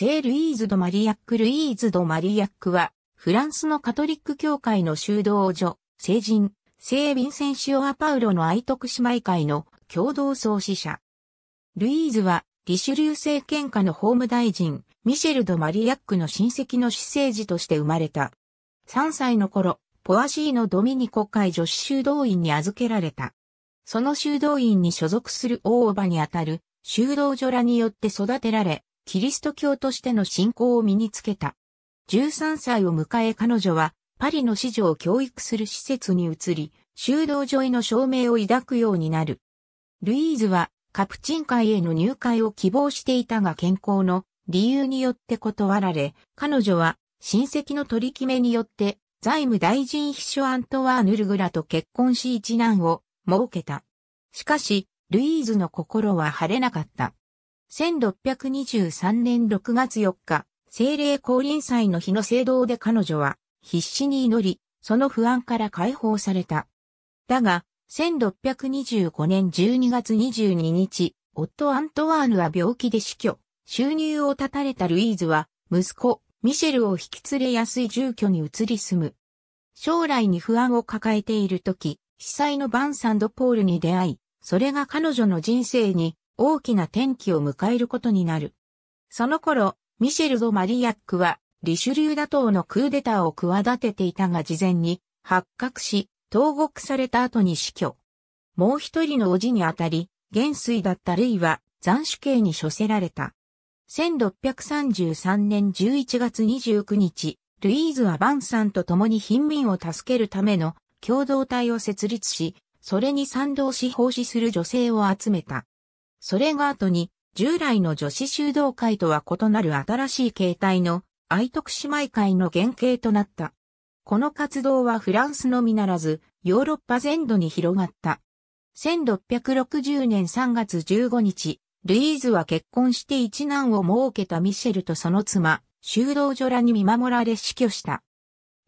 聖ルイーズ・ド・マリアック・ルイーズ・ド・マリアックは、フランスのカトリック教会の修道女、聖人、聖ヴィンセンシオ・ア・パウロの愛徳姉妹会の共同創始者。ルイーズは、リシュリュー政権下の法務大臣、ミシェル・ド・マリアックの親戚の私生児として生まれた。3歳の頃、ポアシーのドミニコ会女子修道院に預けられた。その修道院に所属する大叔母にあたる修道女らによって育てられ、キリスト教としての信仰を身につけた。13歳を迎え彼女は、パリの市場を教育する施設に移り、修道女への証明を抱くようになる。ルイーズは、カプチン会への入会を希望していたが健康の理由によって断られ、彼女は親戚の取り決めによって財務大臣秘書アントワーヌルグラと結婚し一難を設けた。しかし、ルイーズの心は晴れなかった。1623年6月4日、精霊降臨祭の日の聖堂で彼女は必死に祈り、その不安から解放された。だが、1625年12月22日、夫アントワーヌは病気で死去、収入を絶たれたルイーズは、息子、ミシェルを引き連れやすい住居に移り住む。将来に不安を抱えている時、被災のバンサンドポールに出会い、それが彼女の人生に大きな転機を迎えることになる。その頃、ミシェル・ド・マリアックは、リシュリューダ島のクーデターを企てていたが事前に発覚し、投獄された後に死去。もう一人の叔父にあたり、元帥だったレイは斬首刑に処せられた。1633年11月29日、ルイーズはバンさんと共に貧民を助けるための共同体を設立し、それに賛同し奉仕する女性を集めた。それが後に、従来の女子修道会とは異なる新しい形態の愛徳姉妹会の原型となった。この活動はフランスのみならず、ヨーロッパ全土に広がった。1660年3月15日、ルイーズは結婚して一男を設けたミシェルとその妻、修道女らに見守られ死去した。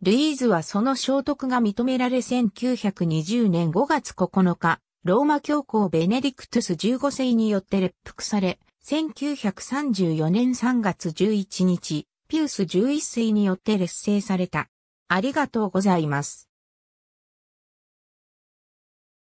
ルイーズはその聖徳が認められ1920年5月9日、ローマ教皇ベネディクトゥス15世によって列服され、1934年3月11日、ピウス11世によって列聖された。ありがとうございます。